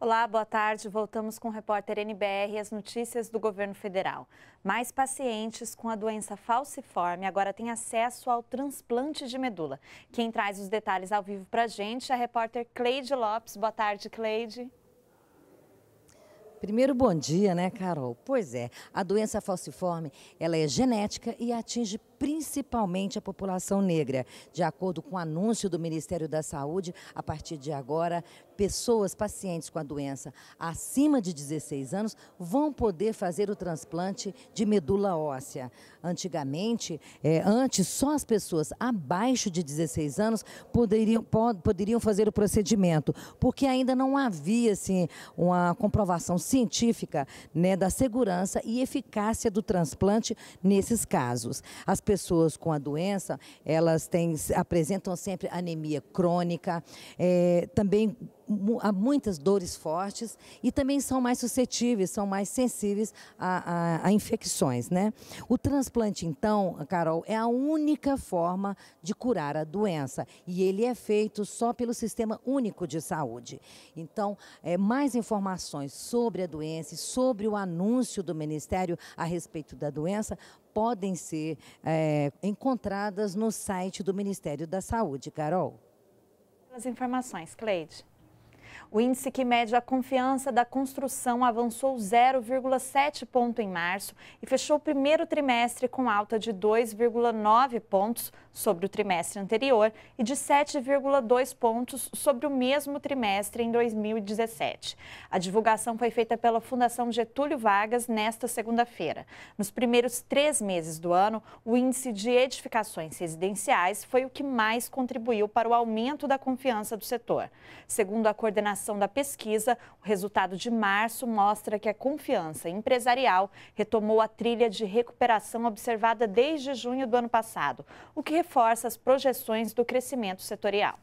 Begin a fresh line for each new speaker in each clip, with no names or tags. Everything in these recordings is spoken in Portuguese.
Olá, boa tarde. Voltamos com o repórter NBR e as notícias do governo federal. Mais pacientes com a doença falciforme agora têm acesso ao transplante de medula. Quem traz os detalhes ao vivo para a gente é a repórter Cleide Lopes. Boa tarde, Cleide.
Primeiro, bom dia, né, Carol? Pois é, a doença falciforme, ela é genética e atinge principalmente a população negra. De acordo com o anúncio do Ministério da Saúde, a partir de agora, pessoas pacientes com a doença acima de 16 anos vão poder fazer o transplante de medula óssea. Antigamente, é, antes, só as pessoas abaixo de 16 anos poderiam, pod, poderiam fazer o procedimento, porque ainda não havia assim, uma comprovação científica né, da segurança e eficácia do transplante nesses casos. As pessoas com a doença, elas têm, apresentam sempre anemia crônica, é, também a muitas dores fortes e também são mais suscetíveis, são mais sensíveis a, a, a infecções. Né? O transplante, então, Carol, é a única forma de curar a doença e ele é feito só pelo Sistema Único de Saúde. Então, é, mais informações sobre a doença e sobre o anúncio do Ministério a respeito da doença podem ser é, encontradas no site do Ministério da Saúde. Carol?
As informações, Cleide. O índice que mede a confiança da construção avançou 0,7 ponto em março e fechou o primeiro trimestre com alta de 2,9 pontos sobre o trimestre anterior e de 7,2 pontos sobre o mesmo trimestre em 2017. A divulgação foi feita pela Fundação Getúlio Vargas nesta segunda-feira. Nos primeiros três meses do ano, o índice de edificações residenciais foi o que mais contribuiu para o aumento da confiança do setor. Segundo a coordenação da pesquisa, o resultado de março mostra que a confiança empresarial retomou a trilha de recuperação observada desde junho do ano passado, o que reforça as projeções do crescimento setorial.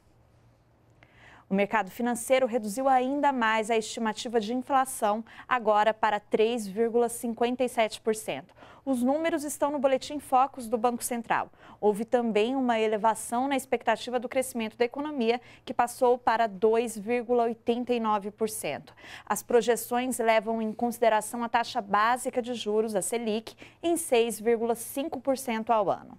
O mercado financeiro reduziu ainda mais a estimativa de inflação, agora para 3,57%. Os números estão no boletim focos do Banco Central. Houve também uma elevação na expectativa do crescimento da economia, que passou para 2,89%. As projeções levam em consideração a taxa básica de juros, a Selic, em 6,5% ao ano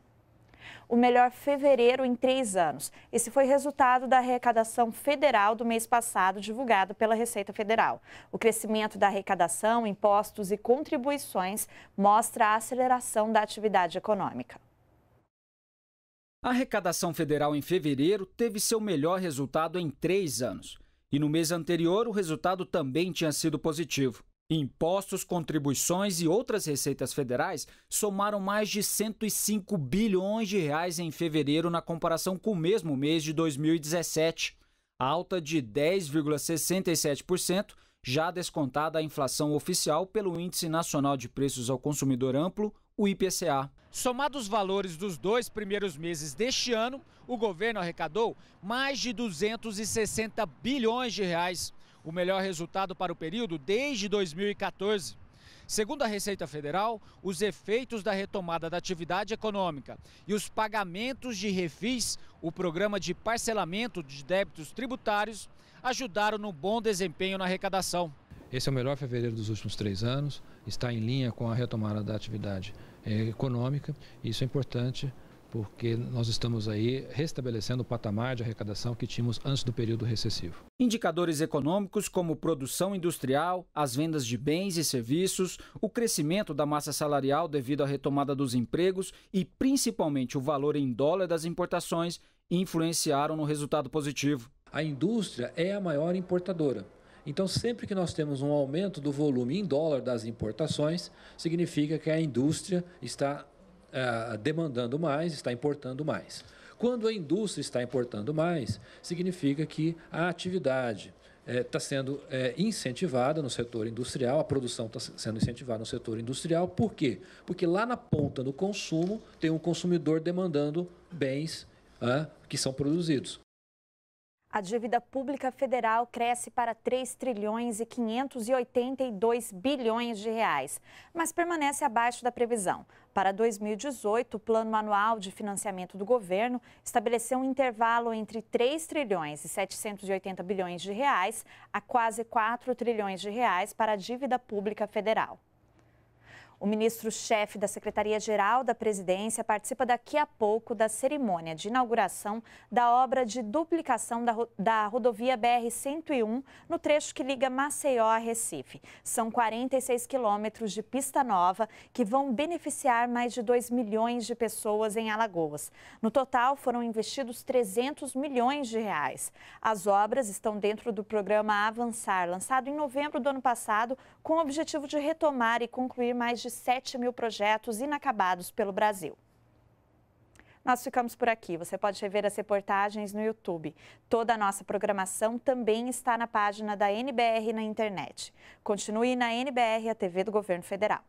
o melhor fevereiro em três anos. Esse foi resultado da arrecadação federal do mês passado, divulgado pela Receita Federal. O crescimento da arrecadação, impostos e contribuições mostra a aceleração da atividade econômica.
A arrecadação federal em fevereiro teve seu melhor resultado em três anos. E no mês anterior, o resultado também tinha sido positivo. Impostos, contribuições e outras receitas federais somaram mais de 105 bilhões de reais em fevereiro na comparação com o mesmo mês de 2017, alta de 10,67%, já descontada a inflação oficial pelo Índice Nacional de Preços ao Consumidor Amplo, o IPCA. Somados os valores dos dois primeiros meses deste ano, o governo arrecadou mais de 260 bilhões de reais, o melhor resultado para o período desde 2014. Segundo a Receita Federal, os efeitos da retomada da atividade econômica e os pagamentos de refis, o programa de parcelamento de débitos tributários, ajudaram no bom desempenho na arrecadação.
Esse é o melhor fevereiro dos últimos três anos, está em linha com a retomada da atividade eh, econômica, e isso é importante porque nós estamos aí restabelecendo o patamar de arrecadação que tínhamos antes do período recessivo.
Indicadores econômicos como produção industrial, as vendas de bens e serviços, o crescimento da massa salarial devido à retomada dos empregos e principalmente o valor em dólar das importações influenciaram no resultado
positivo. A indústria é a maior importadora. Então, sempre que nós temos um aumento do volume em dólar das importações, significa que a indústria está é, demandando mais, está importando mais. Quando a indústria está importando mais, significa que a atividade está é, tá sendo é, incentivada no setor industrial, a produção está sendo incentivada no setor industrial. Por quê? Porque lá na ponta, no consumo, tem um consumidor demandando bens que são produzidos.
A dívida pública federal cresce para 3 trilhões e 582 bilhões de reais, mas permanece abaixo da previsão. Para 2018, o Plano Anual de Financiamento do Governo estabeleceu um intervalo entre 3 trilhões e 780 bilhões de reais a quase 4 trilhões de reais para a dívida pública federal. O ministro-chefe da Secretaria-Geral da Presidência participa daqui a pouco da cerimônia de inauguração da obra de duplicação da, da rodovia BR-101 no trecho que liga Maceió a Recife. São 46 quilômetros de pista nova que vão beneficiar mais de 2 milhões de pessoas em Alagoas. No total, foram investidos 300 milhões de reais. As obras estão dentro do programa Avançar, lançado em novembro do ano passado, com o objetivo de retomar e concluir mais de de 7 mil projetos inacabados pelo Brasil. Nós ficamos por aqui. Você pode rever as reportagens no YouTube. Toda a nossa programação também está na página da NBR na internet. Continue na NBR, a TV do Governo Federal.